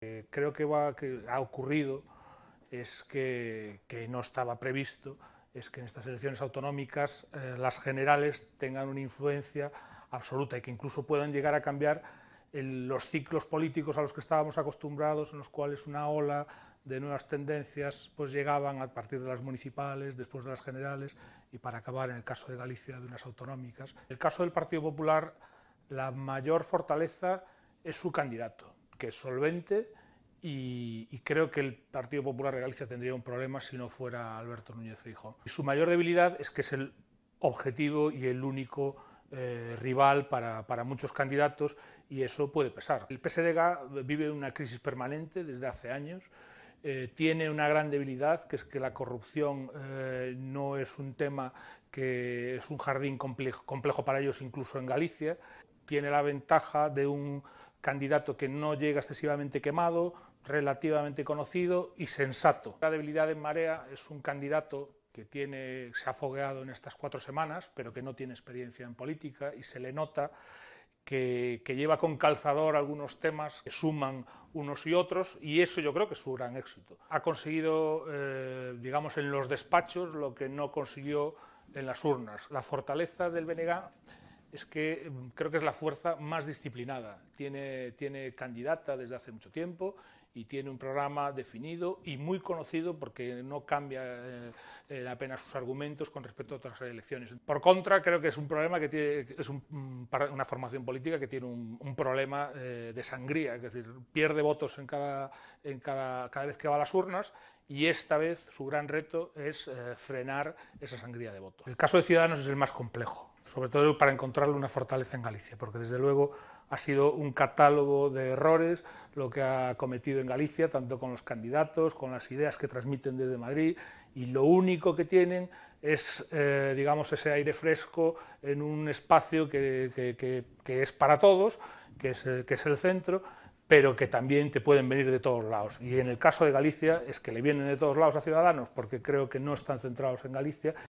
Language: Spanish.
Eh, creo que, ha ocurrido es que, no estaba previsto, es que en estas elecciones autonómicas eh, las generales tengan una influencia absoluta y que incluso puedan llegar a cambiar los ciclos políticos a los que estábamos acostumbrados, en los cuales una ola de nuevas tendencias pues llegaban a partir de las municipales, después de las generales y para acabar en el caso de Galicia de unas autonómicas. En el caso del Partido Popular, la mayor fortaleza es su candidato que es solvente y, creo que el Partido Popular de Galicia tendría un problema si no fuera Alberto Núñez Feijóo. Su mayor debilidad es que es el objetivo y el único eh, rival para, muchos candidatos y eso puede pesar. El PSDG vive una crisis permanente desde hace años. Eh, tiene una gran debilidad, que es que la corrupción eh, no es un tema que es un jardín complejo para ellos, incluso en Galicia. Tiene la ventaja de un candidato que no llega excesivamente quemado, relativamente conocido y sensato. La debilidad en Marea es un candidato que tiene, se ha fogueado en estas cuatro semanas, pero que no tiene experiencia en política y se le nota que, lleva con calzador algunos temas que suman unos y otros y eso yo creo que es su gran éxito. Ha conseguido, eh, digamos, en los despachos lo que no consiguió en las urnas. La fortaleza del Benegá es que mm, creo que es la fuerza más disciplinada. Tiene, candidata desde hace mucho tiempo y tiene un programa definido y muy conocido porque no cambia eh, eh, apenas sus argumentos con respecto a otras elecciones. Por contra, creo que es un problema que tiene, es una formación política que tiene un, problema eh, de sangría, es decir, pierde votos cada, vez que va a las urnas y esta vez su gran reto es frenar esa sangría de votos. El caso de Ciudadanos es el más complejo sobre todo para encontrarle una fortaleza en Galicia, porque desde luego ha sido un catálogo de errores lo que ha cometido en Galicia, tanto con los candidatos, con las ideas que transmiten desde Madrid, y lo único que tienen es, eh, digamos, ese aire fresco en un espacio que, es para todos, que es el centro, pero que también te pueden venir de todos lados. Y en el caso de Galicia es que le vienen de todos lados a Ciudadanos, porque creo que no están centrados en Galicia